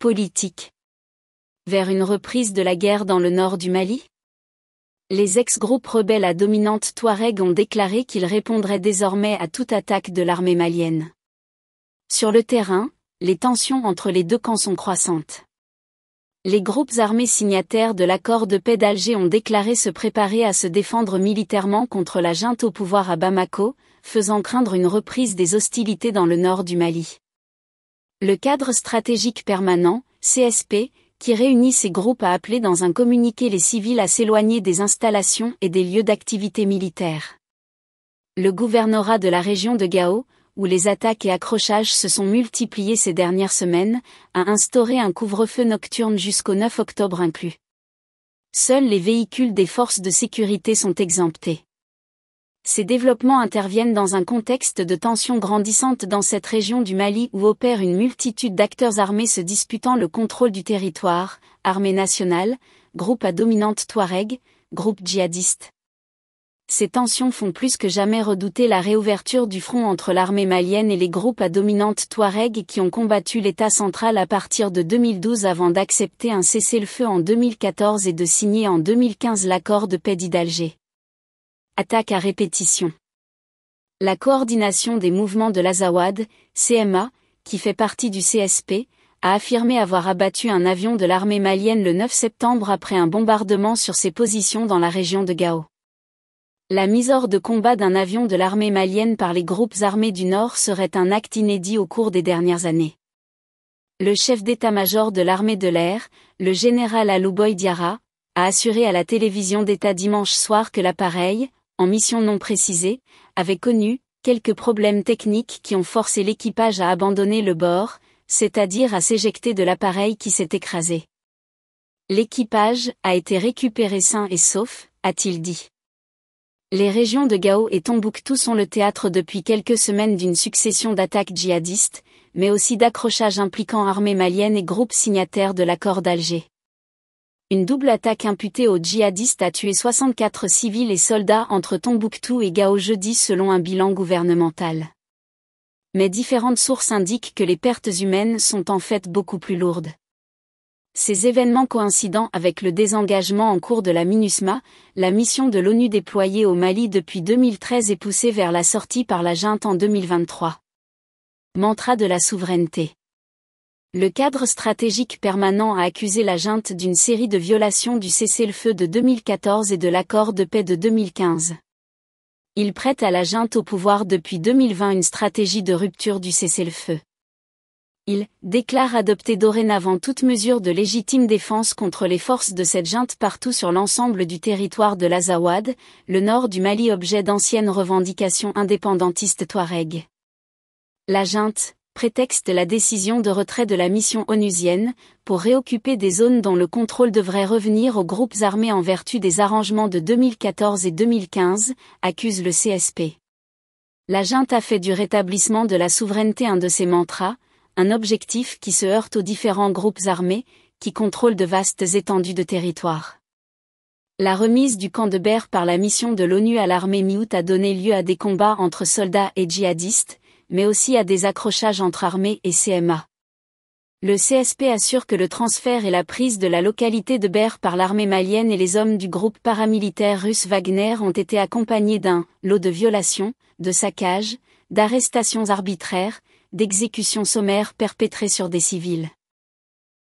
Politique. Vers une reprise de la guerre dans le nord du Mali Les ex-groupes rebelles à dominante Touareg ont déclaré qu'ils répondraient désormais à toute attaque de l'armée malienne. Sur le terrain, les tensions entre les deux camps sont croissantes. Les groupes armés signataires de l'accord de paix d'Alger ont déclaré se préparer à se défendre militairement contre la junte au pouvoir à Bamako, faisant craindre une reprise des hostilités dans le nord du Mali. Le cadre stratégique permanent, CSP, qui réunit ces groupes a appelé dans un communiqué les civils à s'éloigner des installations et des lieux d'activité militaire. Le gouvernorat de la région de Gao, où les attaques et accrochages se sont multipliés ces dernières semaines, a instauré un couvre-feu nocturne jusqu'au 9 octobre inclus. Seuls les véhicules des forces de sécurité sont exemptés ces développements interviennent dans un contexte de tensions grandissantes dans cette région du Mali où opère une multitude d'acteurs armés se disputant le contrôle du territoire, armée nationale, groupe à dominante Touareg, groupe djihadiste. Ces tensions font plus que jamais redouter la réouverture du front entre l'armée malienne et les groupes à dominante Touareg qui ont combattu l'État central à partir de 2012 avant d'accepter un cessez-le-feu en 2014 et de signer en 2015 l'accord de paix d'Alger attaque à répétition. La coordination des mouvements de l'Azawad, CMA, qui fait partie du CSP, a affirmé avoir abattu un avion de l'armée malienne le 9 septembre après un bombardement sur ses positions dans la région de Gao. La mise hors de combat d'un avion de l'armée malienne par les groupes armés du Nord serait un acte inédit au cours des dernières années. Le chef d'état-major de l'armée de l'air, le général Alouboy Diara, a assuré à la télévision d'État dimanche soir que l'appareil, en mission non précisée, avait connu quelques problèmes techniques qui ont forcé l'équipage à abandonner le bord, c'est-à-dire à s'éjecter de l'appareil qui s'est écrasé. L'équipage a été récupéré sain et sauf, a-t-il dit. Les régions de Gao et Tombouctou sont le théâtre depuis quelques semaines d'une succession d'attaques djihadistes, mais aussi d'accrochages impliquant armées malienne et groupes signataires de l'accord d'Alger une double attaque imputée aux djihadistes a tué 64 civils et soldats entre Tombouctou et Gao jeudi selon un bilan gouvernemental. Mais différentes sources indiquent que les pertes humaines sont en fait beaucoup plus lourdes. Ces événements coïncident avec le désengagement en cours de la MINUSMA, la mission de l'ONU déployée au Mali depuis 2013 et poussée vers la sortie par la junte en 2023. Mantra de la souveraineté. Le cadre stratégique permanent a accusé la junte d'une série de violations du cessez-le-feu de 2014 et de l'accord de paix de 2015. Il prête à la junte au pouvoir depuis 2020 une stratégie de rupture du cessez-le-feu. Il déclare adopter dorénavant toute mesure de légitime défense contre les forces de cette junte partout sur l'ensemble du territoire de l'Azawad, le nord du Mali objet d'anciennes revendications indépendantistes touareg. La junte, prétexte la décision de retrait de la mission onusienne, pour réoccuper des zones dont le contrôle devrait revenir aux groupes armés en vertu des arrangements de 2014 et 2015, accuse le CSP. La junte a fait du rétablissement de la souveraineté un de ses mantras, un objectif qui se heurte aux différents groupes armés, qui contrôlent de vastes étendues de territoire. La remise du camp de Berre par la mission de l'ONU à l'armée mi-août a donné lieu à des combats entre soldats et djihadistes, mais aussi à des accrochages entre armée et CMA. Le CSP assure que le transfert et la prise de la localité de Ber par l'armée malienne et les hommes du groupe paramilitaire russe Wagner ont été accompagnés d'un lot de violations, de saccages, d'arrestations arbitraires, d'exécutions sommaires perpétrées sur des civils.